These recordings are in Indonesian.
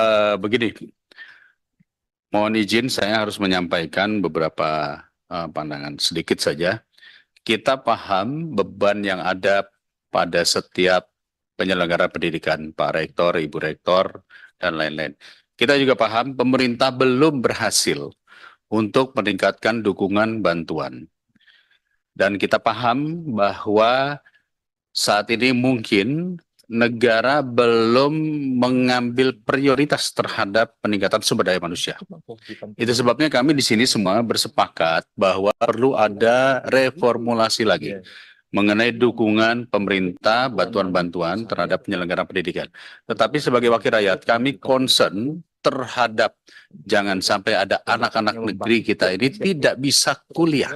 uh, begini, mohon izin saya harus menyampaikan beberapa uh, pandangan sedikit saja. Kita paham beban yang ada pada setiap penyelenggara pendidikan, Pak Rektor, Ibu Rektor, dan lain-lain. Kita juga paham pemerintah belum berhasil untuk meningkatkan dukungan bantuan. Dan kita paham bahwa saat ini mungkin negara belum mengambil prioritas terhadap peningkatan sumber daya manusia. Itu sebabnya kami di sini semua bersepakat bahwa perlu ada reformulasi lagi mengenai dukungan pemerintah bantuan-bantuan terhadap penyelenggara pendidikan. Tetapi sebagai wakil rakyat kami concern terhadap jangan sampai ada anak-anak negeri kita ini tidak bisa kuliah.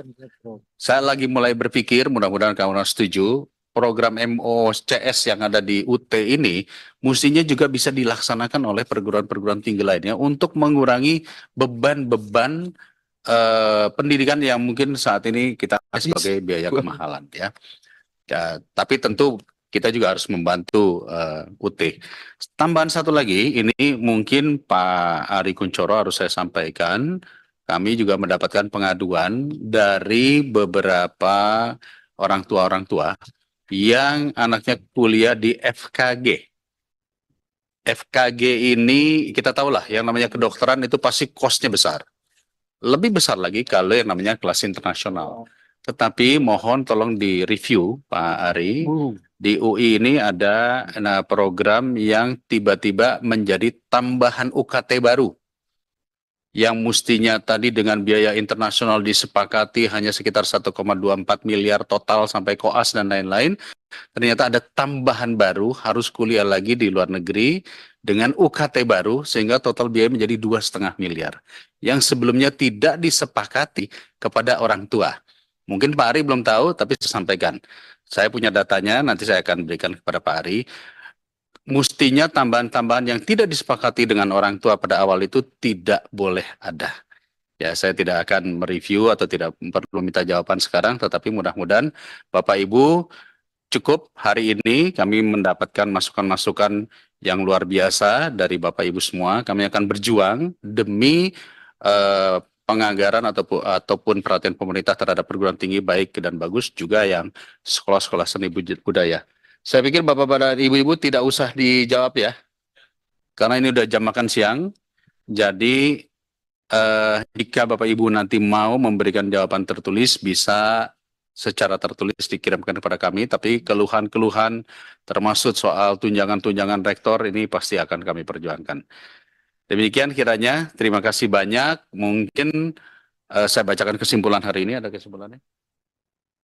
Saya lagi mulai berpikir, mudah-mudahan kamu setuju, program MOCS yang ada di UT ini mestinya juga bisa dilaksanakan oleh perguruan-perguruan tinggi lainnya untuk mengurangi beban-beban uh, pendidikan yang mungkin saat ini kita sebagai biaya kemahalan ya. ya tapi tentu kita juga harus membantu uh, eh, UT. Tambahan satu lagi, ini mungkin Pak Ari Kuncoro harus saya sampaikan, kami juga mendapatkan pengaduan dari beberapa orang tua-orang tua yang anaknya kuliah di FKG. FKG ini kita tahulah yang namanya kedokteran itu pasti kosnya besar. Lebih besar lagi kalau yang namanya kelas internasional. Oh. Tetapi mohon tolong di review Pak Ari. Hmm. Di UI ini ada nah, program yang tiba-tiba menjadi tambahan UKT baru yang mestinya tadi dengan biaya internasional disepakati hanya sekitar 1,24 miliar total sampai koas dan lain-lain, ternyata ada tambahan baru harus kuliah lagi di luar negeri dengan UKT baru sehingga total biaya menjadi dua setengah miliar yang sebelumnya tidak disepakati kepada orang tua. Mungkin Pak Ari belum tahu, tapi saya sampaikan. Saya punya datanya, nanti saya akan berikan kepada Pak Ari mestinya tambahan-tambahan yang tidak disepakati dengan orang tua pada awal itu tidak boleh ada. Ya, saya tidak akan mereview atau tidak perlu minta jawaban sekarang, tetapi mudah-mudahan Bapak Ibu cukup hari ini kami mendapatkan masukan-masukan yang luar biasa dari Bapak Ibu semua. Kami akan berjuang demi eh, penganggaran ataupun ataupun perhatian pemerintah terhadap perguruan tinggi baik dan bagus juga yang sekolah-sekolah seni budaya. Saya pikir Bapak-bapak dan Ibu-ibu tidak usah dijawab ya. Karena ini udah jam makan siang. Jadi eh, jika Bapak Ibu nanti mau memberikan jawaban tertulis bisa secara tertulis dikirimkan kepada kami, tapi keluhan-keluhan termasuk soal tunjangan-tunjangan rektor ini pasti akan kami perjuangkan. Demikian kiranya, terima kasih banyak. Mungkin eh, saya bacakan kesimpulan hari ini, ada kesimpulannya?